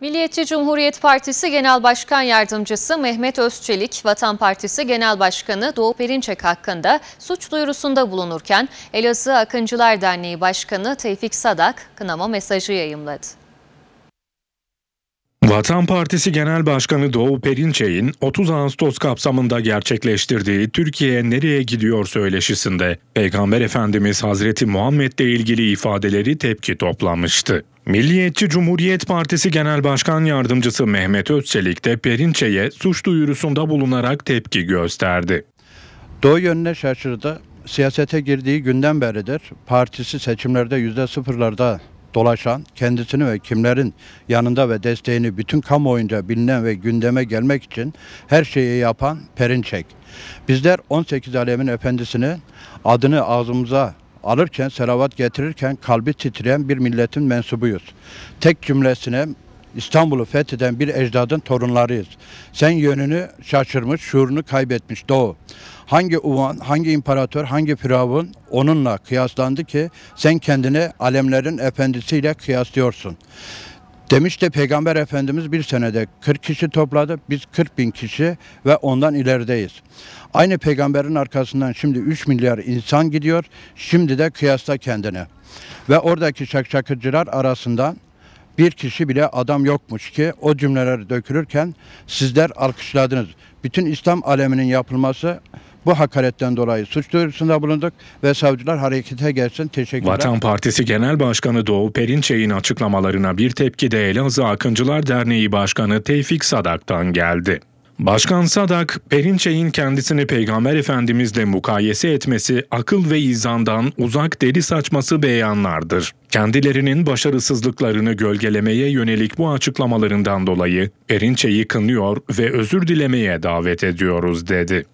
Milliyetçi Cumhuriyet Partisi Genel Başkan Yardımcısı Mehmet Özçelik, Vatan Partisi Genel Başkanı Doğu Perinçek hakkında suç duyurusunda bulunurken Elazığ Akıncılar Derneği Başkanı Tevfik Sadak kınama mesajı yayımladı. Vatan Partisi Genel Başkanı Doğu Perinçek'in 30 Ağustos kapsamında gerçekleştirdiği Türkiye Nereye Gidiyor söyleşisinde Peygamber Efendimiz Hazreti Muhammed ile ilgili ifadeleri tepki toplamıştı. Milliyetçi Cumhuriyet Partisi Genel Başkan Yardımcısı Mehmet Özçelik de Perinçe'ye suç duyurusunda bulunarak tepki gösterdi. Doğu yönüne şaşırdı. Siyasete girdiği günden beridir partisi seçimlerde yüzde sıfırlarda dolaşan, kendisini ve kimlerin yanında ve desteğini bütün kamuoyunca bilinen ve gündeme gelmek için her şeyi yapan Perinçek. Bizler 18 alemin efendisini adını ağzımıza alırken, selavat getirirken kalbi titreyen bir milletin mensubuyuz. Tek cümlesine İstanbul'u fetheden bir ecdadın torunlarıyız. Sen yönünü şaşırmış, şuurunu kaybetmiş Doğu. Hangi uvan, hangi imparator, hangi firavun onunla kıyaslandı ki sen kendini alemlerin efendisiyle kıyaslıyorsun. Demiş de Peygamber Efendimiz bir senede 40 kişi topladı. Biz 40 bin kişi ve ondan ilerideyiz. Aynı peygamberin arkasından şimdi 3 milyar insan gidiyor. Şimdi de kıyasla kendini. Ve oradaki şakşakıcılar arasında bir kişi bile adam yokmuş ki o cümleler dökülürken sizler alkışladınız. Bütün İslam aleminin yapılması bu hakaretten dolayı suç duyurusunda bulunduk ve savcılar harekete gelsin. Teşekkürler. Vatan Partisi Genel Başkanı Doğu Perinçey'in açıklamalarına bir tepki de Elazığ Akıncılar Derneği Başkanı Tevfik Sadak'tan geldi. Başkan Sadak, Perinçey'in kendisini Peygamber Efendimizle mukayese etmesi akıl ve izandan uzak deli saçması beyanlardır. Kendilerinin başarısızlıklarını gölgelemeye yönelik bu açıklamalarından dolayı Perinçey'i kınıyor ve özür dilemeye davet ediyoruz dedi.